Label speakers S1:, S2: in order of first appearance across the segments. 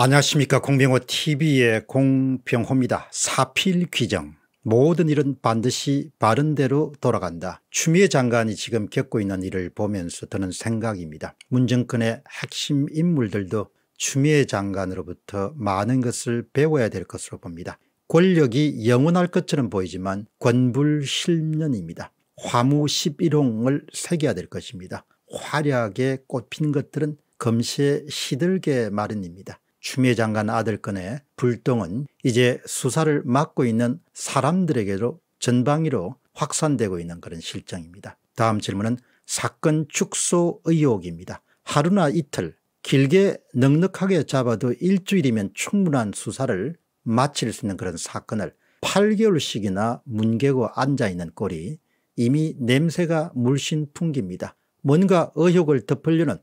S1: 안녕하십니까 공병호 tv의 공병호입니다. 사필귀정 모든 일은 반드시 바른대로 돌아간다. 추미애 장관이 지금 겪고 있는 일을 보면서 드는 생각입니다. 문정권의 핵심 인물들도 추미애 장관으로부터 많은 것을 배워야 될 것으로 봅니다. 권력이 영원할 것처럼 보이지만 권불실년입니다. 화무 11홍을 새겨야 될 것입니다. 화려하게 꽃핀 것들은 금시에 시들게 마련입니다. 추미애 장관 아들 건의 불똥은 이제 수사를 맡고 있는 사람들에게로 전방위로 확산되고 있는 그런 실정입니다. 다음 질문은 사건 축소 의혹입니다. 하루나 이틀 길게 넉넉하게 잡아도 일주일이면 충분한 수사를 마칠 수 있는 그런 사건을 8개월씩이나 문개고 앉아있는 꼴이 이미 냄새가 물씬 풍깁니다. 뭔가 의혹을 덮으려는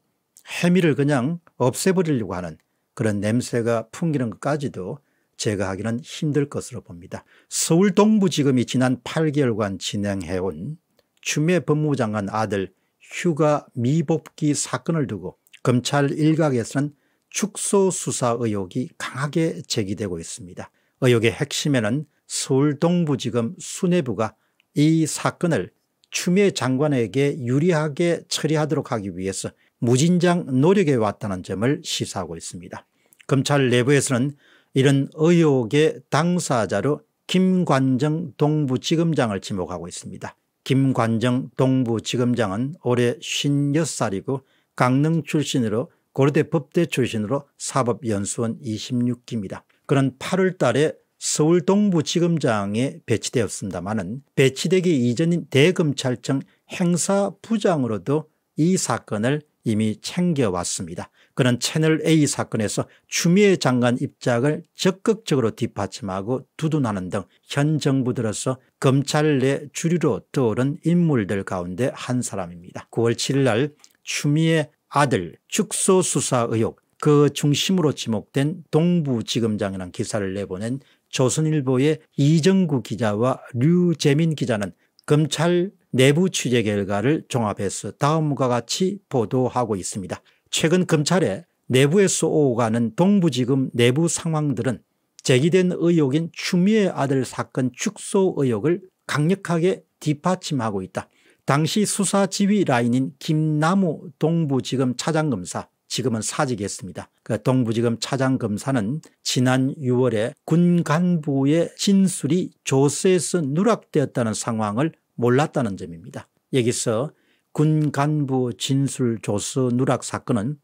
S1: 해미를 그냥 없애버리려고 하는 그런 냄새가 풍기는 것까지도 제거하기는 힘들 것으로 봅니다. 서울 동부지검이 지난 8개월간 진행해온 추미애 법무부 장관 아들 휴가 미복귀 사건을 두고 검찰 일각에서는 축소 수사 의혹이 강하게 제기되고 있습니다. 의혹의 핵심에는 서울 동부지검 수뇌부가 이 사건을 추미애 장관에게 유리하게 처리하도록 하기 위해서 무진장 노력해 왔다는 점을 시사하고 있습니다. 검찰 내부에서는 이런 의혹의 당사자로 김관정 동부지검장을 지목하고 있습니다. 김관정 동부지검장은 올해 56살이고 강릉 출신으로 고려대 법대 출신으로 사법연수원 26기입니다. 그는 8월 달에 서울 동부지검장에 배치되었습니다마는 배치되기 이전인 대검찰청 행사부장으로도 이 사건을 이미 챙겨왔습니다. 그는 채널A 사건에서 추미애 장관 입장을 적극적으로 뒷받침하고 두둔하는 등 현 정부 들어서 검찰 내 주류로 떠오른 인물들 가운데 한 사람입니다. 9월 7일 날 추미애 아들 축소 수사 의혹 그 중심으로 지목된 동부지검장이라는 기사를 내보낸 조선일보의 이정구 기자와 류재민 기자는 검찰 내부 취재 결과를 종합해서 다음과 같이 보도하고 있습니다. 최근 검찰의 내부에서 오가는 동부지검 내부 상황들은 제기된 의혹인 추미애 아들 사건 축소 의혹을 강력하게 뒷받침하고 있다. 당시 수사지휘 라인인 김남우 동부지검 차장검사 지금은 사직했습니다. 그 동부지검 차장검사는 지난 6월에 군 간부의 진술이 조서에서 누락되었다는 상황을 몰랐다는 점입니다. 여기서 군 간부 진술 조서 누락 사건은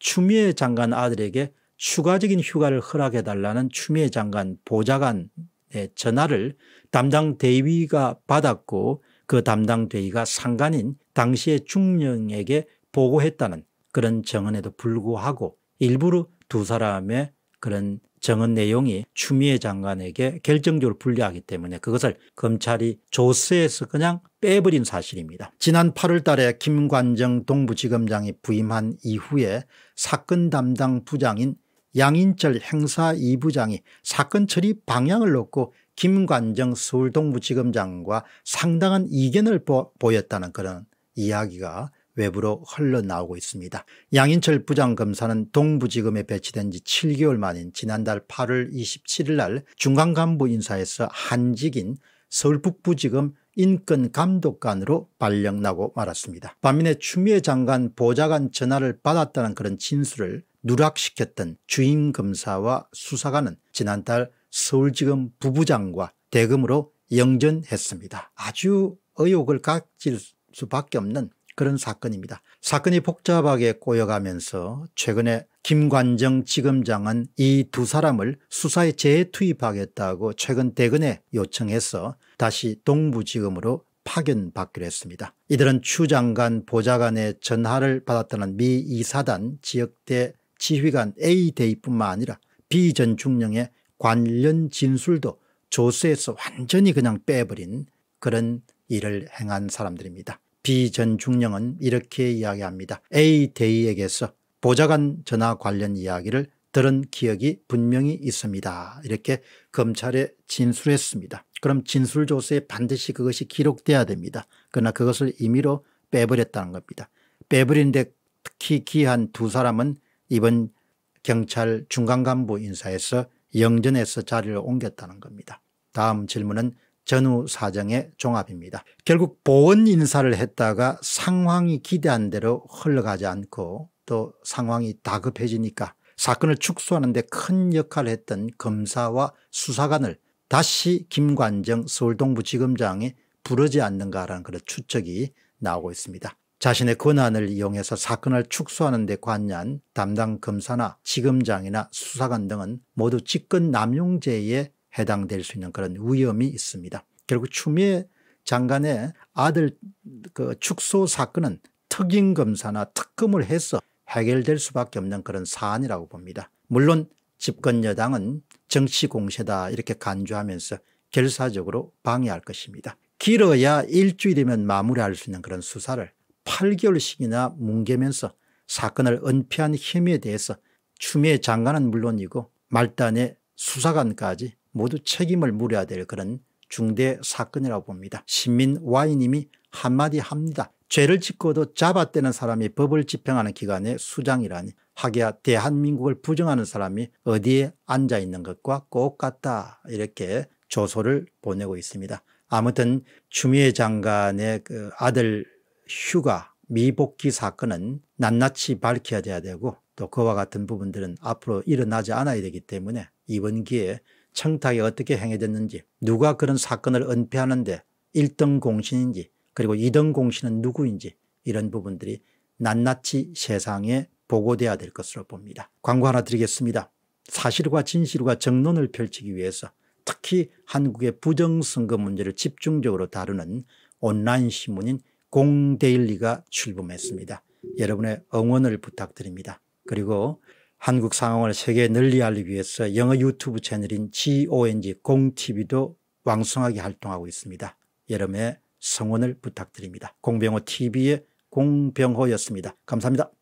S1: 추미애 장관 아들에게 추가적인 휴가를 허락해달라는 추미애 장관 보좌관의 전화를 담당 대위가 받았고 그 담당 대위가 상관인 당시의 중령에게 보고했다는 그런 정언에도 불구하고 일부러 두 사람의 그런 정언 내용이 추미애 장관에게 결정적으로 불리하기 때문에 그것을 검찰이 조스에서 그냥 빼버린 사실입니다. 지난 8월 달에 김관정 동부지검장이 부임한 이후에 사건 담당 부장인 양인철 행사 2부장이 사건 처리 방향을 놓고 김관정 서울동부지검장과 상당한 이견을 보, 보였다는 그런 이야기가 외부로 흘러나오고 있습니다. 양인철 부장검사는 동부지검에 배치된 지 7개월 만인 지난달 8월 27일 날 중간간부 인사에서 한직인 서울 북부지검 인권감독관으로 발령나고 말았습니다. 반면에 추미애 장관 보좌관 전화를 받았다는 그런 진술을 누락시켰던 주임 검사와 수사관은 지난달 서울지검 부부장과 대금으로 영전했습니다. 아주 의혹을 가질 수밖에 없는 그런 사건입니다. 사건이 복잡하게 꼬여가면서 최근에 김관정 지검장은 이 두 사람을 수사에 재투입하겠다고 최근 대근에 요청해서 다시 동부지검으로 파견받기로 했습니다. 이들은 추 장관 보좌관의 전화를 받았다는 미 이사단 지역대 지휘관 A데이뿐만 아니라 B 전 중령의 관련 진술도 조서에서 완전히 그냥 빼버린 그런 일을 행한 사람들입니다. 비전 중령은 이렇게 이야기합니다. A 대의에게서 보좌관 전화 관련 이야기를 들은 기억이 분명히 있습니다. 이렇게 검찰에 진술했습니다. 그럼 진술조서에 반드시 그것이 기록돼야 됩니다. 그러나 그것을 임의로 빼버렸다는 겁니다. 빼버린데 특히 기한 두 사람은 이번 경찰 중간 간부 인사에서 영전에서 자리를 옮겼다는 겁니다. 다음 질문은 전후 사정의 종합입니다. 결국 보원 인사를 했다가 상황이 기대한 대로 흘러가지 않고 또 상황이 다급해지니까 사건을 축소하는 데 큰 역할을 했던 검사와 수사관을 다시 김관정 서울동부지검장에 부르지 않는가라는 그런 추측이 나오고 있습니다. 자신의 권한을 이용해서 사건을 축소하는 데 관여한 담당 검사나 지검장이나 수사관 등은 모두 직권 남용죄에 해당될 수 있는 그런 위험이 있습니다. 결국 추미애 장관의 아들 그 축소 사건은 특임 검사나 특검을 해서 해결될 수밖에 없는 그런 사안이라고 봅니다. 물론 집권 여당은 정치 공세다 이렇게 간주하면서 결사적으로 방해할 것입니다. 길어야 일주일이면 마무리할 수 있는 그런 수사를 8개월씩이나 뭉개면서 사건을 은폐한 혐의에 대해서 추미애 장관은 물론이고 말단의 수사관까지 모두 책임을 물어야 될 그런 중대 사건이라고 봅니다. 신민 와이님이 한마디 합니다. 죄를 짓고도 잡아떼는 사람이 법을 집행하는 기관의 수장이라니 하기야 대한민국을 부정하는 사람이 어디에 앉아있는 것과 똑같다 이렇게 조소를 보내고 있습니다. 아무튼 추미애 장관의 그 아들 휴가 미복귀 사건은 낱낱이 밝혀야 되고 또 그와 같은 부분들은 앞으로 일어나지 않아야 되기 때문에 이번 기회에 청탁이 어떻게 행해졌는지 누가 그런 사건을 은폐하는데 1등 공신인지 그리고 2등 공신은 누구인지 이런 부분들이 낱낱이 세상에 보고돼야 될 것으로 봅니다. 광고 하나 드리겠습니다. 사실과 진실과 정론을 펼치기 위해서 특히 한국의 부정선거 문제를 집중적으로 다루는 온라인 신문인 공데일리가 출범했습니다. 여러분의 응원을 부탁드립니다. 그리고 한국 상황을 세계 에 널리 알리기 위해서 영어 유튜브 채널인 GONG 공TV도 왕성하게 활동하고 있습니다. 여러분의 성원을 부탁드립니다. 공병호 TV의 공병호였습니다. 감사합니다.